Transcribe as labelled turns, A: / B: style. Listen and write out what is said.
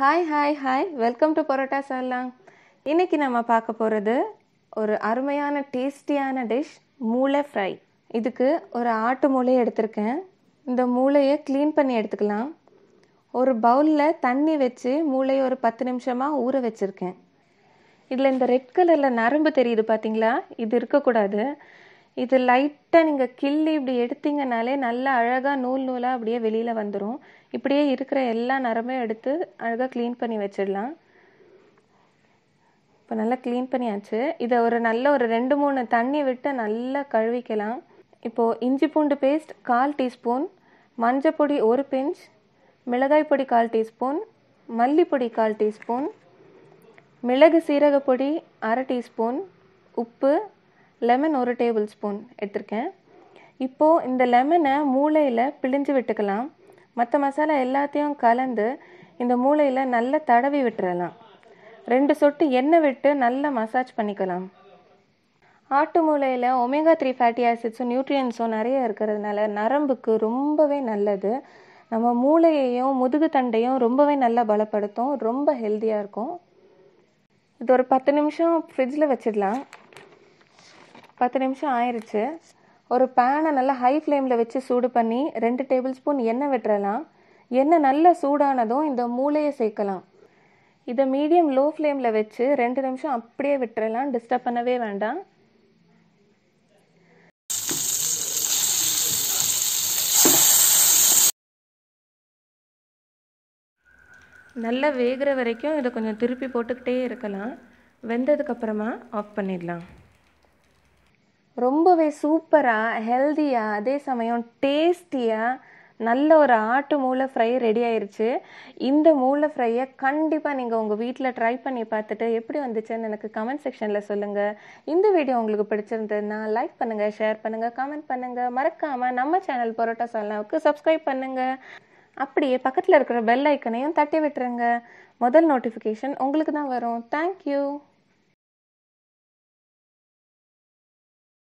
A: hi hi hi welcome to parotta சார்லாம் இன்றைக்கி நம்ம பார்க்க போகிறது ஒரு அருமையான டேஸ்டியான டிஷ் மூளை ஃப்ரை இதுக்கு ஒரு ஆட்டு மூளையை எடுத்திருக்கேன் இந்த மூளையை க்ளீன் பண்ணி எடுத்துக்கலாம் ஒரு பவுலில் தண்ணி வச்சு மூளையை ஒரு பத்து நிமிஷமாக ஊற வச்சுருக்கேன் இதில் இந்த ரெட் கலரில் நரம்பு தெரியுது பார்த்தீங்களா இது இருக்கக்கூடாது இது லைட்டாக நீங்கள் கிள்ளி இப்படி எடுத்தீங்கனாலே நல்லா அழகாக நூல் நூலாக அப்படியே வெளியில் வந்துடும் இப்படியே இருக்கிற எல்லா நரமும் எடுத்து அழகாக க்ளீன் பண்ணி வச்சிடலாம் இப்போ நல்லா க்ளீன் பண்ணியாச்சு இதை ஒரு நல்ல ஒரு ரெண்டு மூணு தண்ணி விட்டு நல்லா கழுவிக்கலாம் இப்போது இஞ்சி பூண்டு பேஸ்ட் கால் டீஸ்பூன் மஞ்சப்பொடி ஒரு பிஞ்ச் மிளகாய் பொடி கால் டீஸ்பூன் மல்லிப்பொடி கால் டீஸ்பூன் மிளகு சீரகப்பொடி அரை டீஸ்பூன் உப்பு லெமன் ஒரு டேபிள் ஸ்பூன் எடுத்திருக்கேன் இப்போது இந்த லெமனை மூளையில் பிழிஞ்சு விட்டுக்கலாம் மற்ற மசாலா எல்லாத்தையும் கலந்து இந்த மூளையில் நல்லா தடவி விட்டுறலாம் ரெண்டு சொட்டு எண்ணெய் விட்டு நல்லா மசாஜ் பண்ணிக்கலாம் ஆட்டு மூளையில் ஒமேகா த்ரீ ஃபேட்டி ஆசிட்ஸும் நியூட்ரியன்ஸும் நிறைய இருக்கிறதுனால நரம்புக்கு ரொம்பவே நல்லது நம்ம மூளையையும் முதுகு தண்டையும் ரொம்பவே நல்லா பலப்படுத்தும் ரொம்ப ஹெல்த்தியாக இருக்கும் இது ஒரு பத்து நிமிஷம் ஃப்ரிட்ஜில் வச்சிடலாம் பத்து நிமிஷம் ஆயிடுச்சு ஒரு பேனை நல்லா ஹை ஃப்ளேமில் வச்சு சூடு பண்ணி ரெண்டு டேபிள் ஸ்பூன் எண்ணெய் விட்டுறலாம் எண்ணெய் நல்லா சூடானதும் இந்த மூளையை சேர்க்கலாம் இதை மீடியம் லோ ஃப்ளேமில் வச்சு ரெண்டு நிமிஷம் அப்படியே விட்டுறலாம் டிஸ்டர்ப் பண்ணவே வேண்டாம் நல்லா வேகிற வரைக்கும் இதை கொஞ்சம் திருப்பி போட்டுக்கிட்டே இருக்கலாம் வெந்ததுக்கப்புறமா ஆஃப் பண்ணிடலாம் ரொம்பவே சூப்பராக ஹெல்தியாக அதே சமயம் டேஸ்டியாக நல்ல ஒரு ஆட்டு மூளை ஃப்ரை ரெடி ஆயிடுச்சு இந்த மூளை ஃப்ரையை கண்டிப்பாக நீங்கள் உங்கள் வீட்டில் ட்ரை பண்ணி பார்த்துட்டு எப்படி வந்துச்சுன்னு எனக்கு கமெண்ட் செக்ஷனில் சொல்லுங்கள் இந்த வீடியோ உங்களுக்கு பிடிச்சிருந்ததுன்னா லைக் பண்ணுங்கள் ஷேர் பண்ணுங்கள் கமெண்ட் பண்ணுங்கள் மறக்காமல் நம்ம சேனல் பரோட்டா சொல்லாவுக்கு சப்ஸ்கிரைப் பண்ணுங்கள் அப்படியே பக்கத்தில் இருக்கிற பெல் ஐக்கனையும் தட்டி விட்டுருங்க முதல் நோட்டிஃபிகேஷன் உங்களுக்கு தான் வரும் தேங்க்யூ